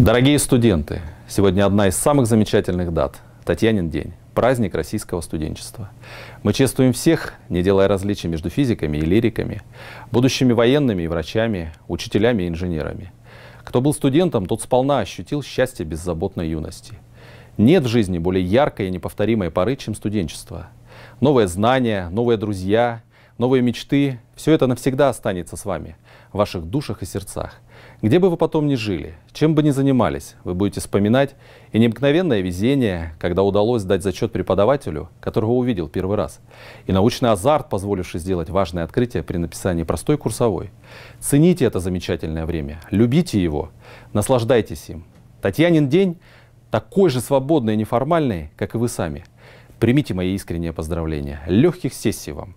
Дорогие студенты, сегодня одна из самых замечательных дат – Татьянин день, праздник российского студенчества. Мы чествуем всех, не делая различий между физиками и лириками, будущими военными и врачами, учителями и инженерами. Кто был студентом, тот сполна ощутил счастье беззаботной юности. Нет в жизни более яркой и неповторимой поры, чем студенчество. Новые знания, новые друзья – новые мечты – все это навсегда останется с вами, в ваших душах и сердцах. Где бы вы потом ни жили, чем бы ни занимались, вы будете вспоминать и необыкновенное везение, когда удалось дать зачет преподавателю, которого увидел первый раз, и научный азарт, позволивший сделать важное открытие при написании простой курсовой. Цените это замечательное время, любите его, наслаждайтесь им. Татьянин день такой же свободный и неформальный, как и вы сами. Примите мои искренние поздравления. Легких сессий вам!